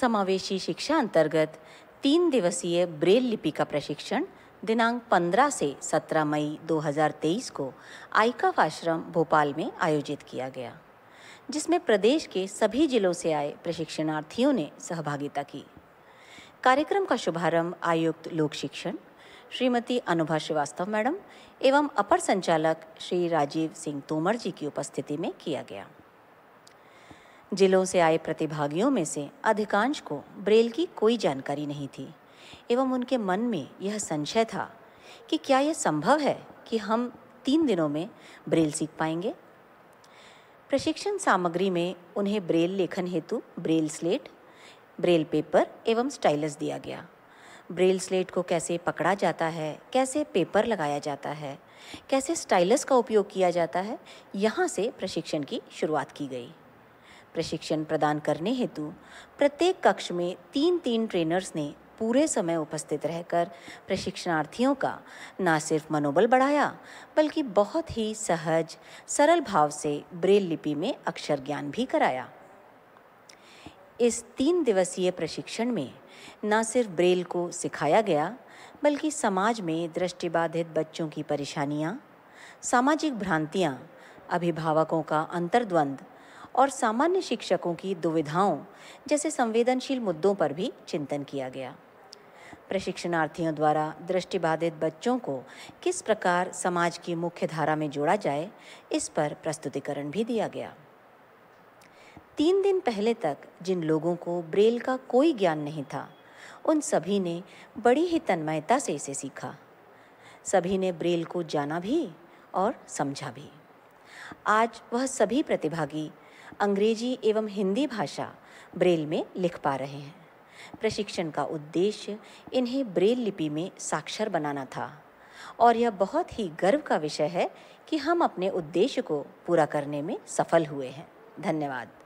समावेशी शिक्षा अंतर्गत तीन दिवसीय ब्रेल लिपि का प्रशिक्षण दिनांक 15 से 17 मई 2023 को आईकाफ आश्रम भोपाल में आयोजित किया गया जिसमें प्रदेश के सभी जिलों से आए प्रशिक्षणार्थियों ने सहभागिता की कार्यक्रम का शुभारंभ आयुक्त लोक शिक्षण श्रीमती अनुभा श्रीवास्तव मैडम एवं अपर संचालक श्री राजीव सिंह तोमर जी की उपस्थिति में किया गया जिलों से आए प्रतिभागियों में से अधिकांश को ब्रेल की कोई जानकारी नहीं थी एवं उनके मन में यह संशय था कि क्या यह संभव है कि हम तीन दिनों में ब्रेल सीख पाएंगे प्रशिक्षण सामग्री में उन्हें ब्रेल लेखन हेतु ब्रेल स्लेट ब्रेल पेपर एवं स्टाइलस दिया गया ब्रेल स्लेट को कैसे पकड़ा जाता है कैसे पेपर लगाया जाता है कैसे स्टाइलस का उपयोग किया जाता है यहाँ से प्रशिक्षण की शुरुआत की गई प्रशिक्षण प्रदान करने हेतु प्रत्येक कक्ष में तीन तीन ट्रेनर्स ने पूरे समय उपस्थित रहकर प्रशिक्षणार्थियों का न सिर्फ मनोबल बढ़ाया बल्कि बहुत ही सहज सरल भाव से ब्रेल लिपि में अक्षर ज्ञान भी कराया इस तीन दिवसीय प्रशिक्षण में न सिर्फ ब्रेल को सिखाया गया बल्कि समाज में दृष्टिबाधित बच्चों की परेशानियाँ सामाजिक भ्रांतियाँ अभिभावकों का अंतर्द्वंद्व और सामान्य शिक्षकों की दुविधाओं जैसे संवेदनशील मुद्दों पर भी चिंतन किया गया प्रशिक्षणार्थियों द्वारा दृष्टिबाधित बच्चों को किस प्रकार समाज की मुख्य धारा में जोड़ा जाए इस पर प्रस्तुतिकरण भी दिया गया तीन दिन पहले तक जिन लोगों को ब्रेल का कोई ज्ञान नहीं था उन सभी ने बड़ी ही तन्मयता से इसे सीखा सभी ने ब्रेल को जाना भी और समझा भी आज वह सभी प्रतिभागी अंग्रेजी एवं हिंदी भाषा ब्रेल में लिख पा रहे हैं प्रशिक्षण का उद्देश्य इन्हें ब्रेल लिपि में साक्षर बनाना था और यह बहुत ही गर्व का विषय है कि हम अपने उद्देश्य को पूरा करने में सफल हुए हैं धन्यवाद